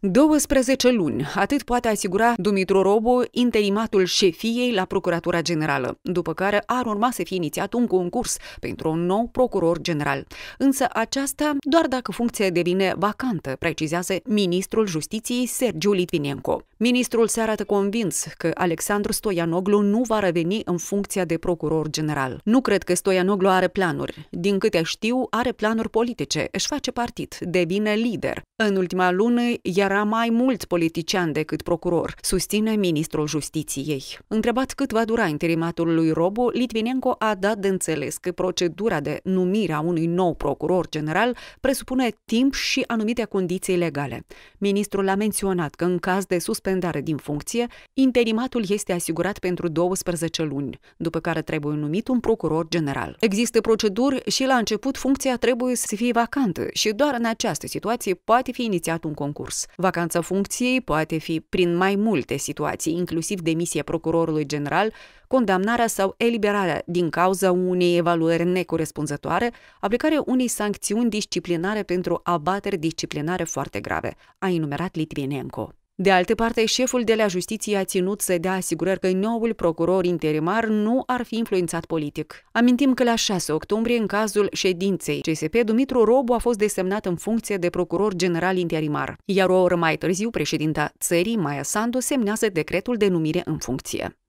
12 luni, atât poate asigura Dumitru Robu interimatul șefiei la Procuratura Generală, după care ar urma să fie inițiat un concurs pentru un nou procuror general. Însă aceasta doar dacă funcția devine vacantă, precizează ministrul justiției Sergiu Litvinenko. Ministrul se arată convins că Alexandru Stoianoglu nu va reveni în funcția de procuror general. Nu cred că Stoianoglu are planuri. Din câte știu, are planuri politice, își face partid, devine lider. În ultima lună era mai mult politician decât procuror, susține ministrul justiției. Întrebat cât va dura interimatul lui Robu, Litvinenko a dat de înțeles că procedura de numire a unui nou procuror general presupune timp și anumite condiții legale. Ministrul a menționat că în caz de sus suspendare din funcție, interimatul este asigurat pentru 12 luni, după care trebuie numit un procuror general. Există proceduri și la început funcția trebuie să fie vacantă și doar în această situație poate fi inițiat un concurs. Vacanța funcției poate fi prin mai multe situații, inclusiv demisia procurorului general, condamnarea sau eliberarea din cauza unei evaluări necorespunzătoare, aplicarea unei sancțiuni disciplinare pentru abateri disciplinare foarte grave, a enumerat Litvinenko. De altă parte, șeful de la justiție a ținut să dea asigurări că noul procuror interimar nu ar fi influențat politic. Amintim că la 6 octombrie, în cazul ședinței CSP, Dumitru Robu a fost desemnat în funcție de procuror general interimar, iar o oră mai târziu, președinta țării, Maia Sandu, semnează decretul de numire în funcție.